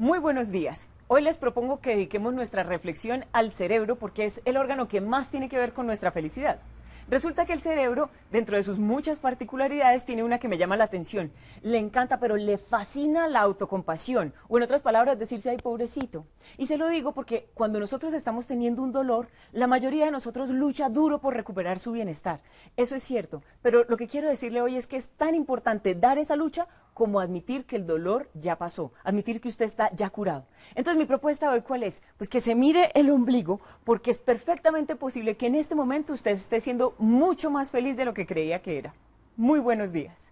Muy buenos días. Hoy les propongo que dediquemos nuestra reflexión al cerebro porque es el órgano que más tiene que ver con nuestra felicidad. Resulta que el cerebro, dentro de sus muchas particularidades, tiene una que me llama la atención. Le encanta, pero le fascina la autocompasión. O en otras palabras, decirse, ay, pobrecito. Y se lo digo porque cuando nosotros estamos teniendo un dolor, la mayoría de nosotros lucha duro por recuperar su bienestar. Eso es cierto. Pero lo que quiero decirle hoy es que es tan importante dar esa lucha como admitir que el dolor ya pasó, admitir que usted está ya curado. Entonces mi propuesta hoy cuál es? Pues que se mire el ombligo porque es perfectamente posible que en este momento usted esté siendo mucho más feliz de lo que creía que era. Muy buenos días.